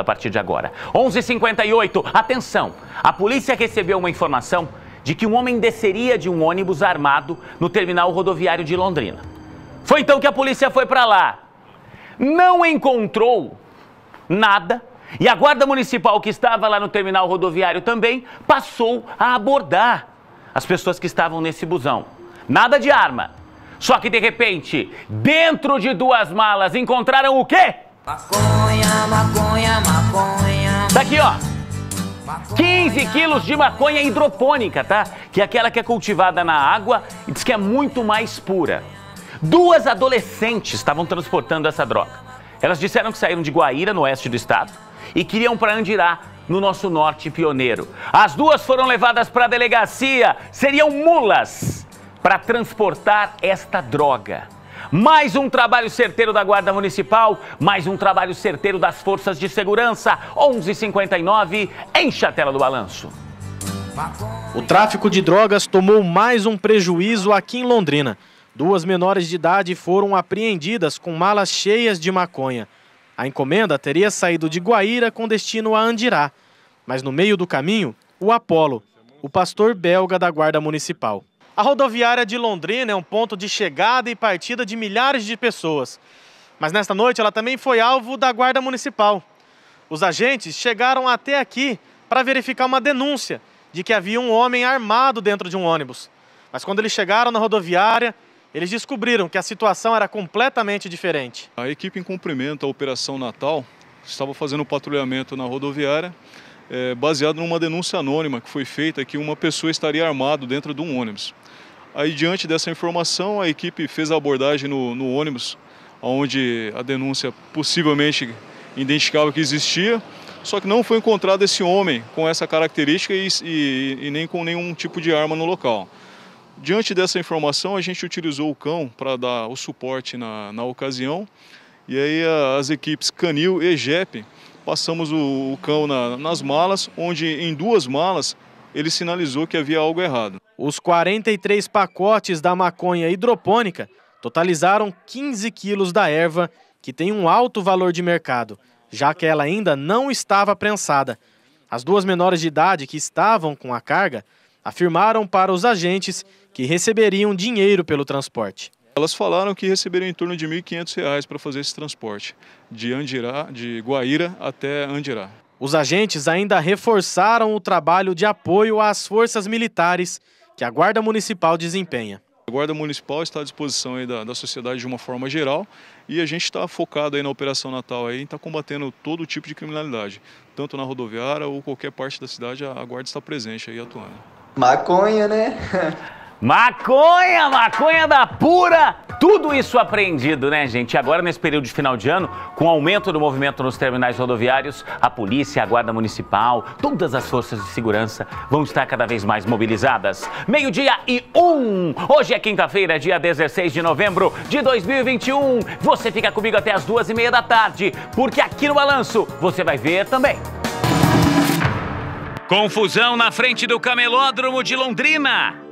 a partir de agora. 11:58. h 58 atenção! A polícia recebeu uma informação de que um homem desceria de um ônibus armado no terminal rodoviário de Londrina. Foi então que a polícia foi para lá. Não encontrou nada e a guarda municipal que estava lá no terminal rodoviário também passou a abordar as pessoas que estavam nesse busão. Nada de arma. Só que de repente, dentro de duas malas encontraram o quê? Maconha, maconha, maconha. Tá aqui, ó. 15 quilos de maconha hidropônica, tá? Que é aquela que é cultivada na água e diz que é muito mais pura. Duas adolescentes estavam transportando essa droga. Elas disseram que saíram de Guaíra, no oeste do estado, e queriam para Andirá, no nosso norte pioneiro. As duas foram levadas para a delegacia, seriam mulas para transportar esta droga. Mais um trabalho certeiro da Guarda Municipal, mais um trabalho certeiro das Forças de Segurança. 11:59 encha a tela do balanço. O tráfico de drogas tomou mais um prejuízo aqui em Londrina. Duas menores de idade foram apreendidas com malas cheias de maconha. A encomenda teria saído de Guaíra com destino a Andirá, mas no meio do caminho, o Apolo, o pastor belga da Guarda Municipal. A rodoviária de Londrina é um ponto de chegada e partida de milhares de pessoas. Mas nesta noite ela também foi alvo da Guarda Municipal. Os agentes chegaram até aqui para verificar uma denúncia de que havia um homem armado dentro de um ônibus. Mas quando eles chegaram na rodoviária, eles descobriram que a situação era completamente diferente. A equipe em cumprimento à Operação Natal estava fazendo o patrulhamento na rodoviária é, baseado numa denúncia anônima que foi feita que uma pessoa estaria armado dentro de um ônibus. Aí, diante dessa informação, a equipe fez a abordagem no, no ônibus, onde a denúncia possivelmente identificava que existia, só que não foi encontrado esse homem com essa característica e, e, e nem com nenhum tipo de arma no local. Diante dessa informação, a gente utilizou o cão para dar o suporte na, na ocasião. E aí as equipes Canil e JEP passamos o, o cão na, nas malas, onde em duas malas ele sinalizou que havia algo errado. Os 43 pacotes da maconha hidropônica totalizaram 15 quilos da erva, que tem um alto valor de mercado, já que ela ainda não estava prensada. As duas menores de idade que estavam com a carga afirmaram para os agentes que receberiam dinheiro pelo transporte. Elas falaram que receberam em torno de R$ 1.500 para fazer esse transporte de Andirá, de Guaíra até Andirá. Os agentes ainda reforçaram o trabalho de apoio às forças militares que a Guarda Municipal desempenha. A Guarda Municipal está à disposição da, da sociedade de uma forma geral e a gente está focado aí na Operação Natal aí, está combatendo todo tipo de criminalidade, tanto na rodoviária ou qualquer parte da cidade, a, a Guarda está presente aí atuando. Maconha, né? Maconha, maconha da pura! Tudo isso apreendido, né, gente? Agora, nesse período de final de ano, com o aumento do movimento nos terminais rodoviários, a polícia, a guarda municipal, todas as forças de segurança vão estar cada vez mais mobilizadas. Meio-dia e um! Hoje é quinta-feira, dia 16 de novembro de 2021. Você fica comigo até as duas e meia da tarde, porque aqui no Balanço você vai ver também. Confusão na frente do camelódromo de Londrina.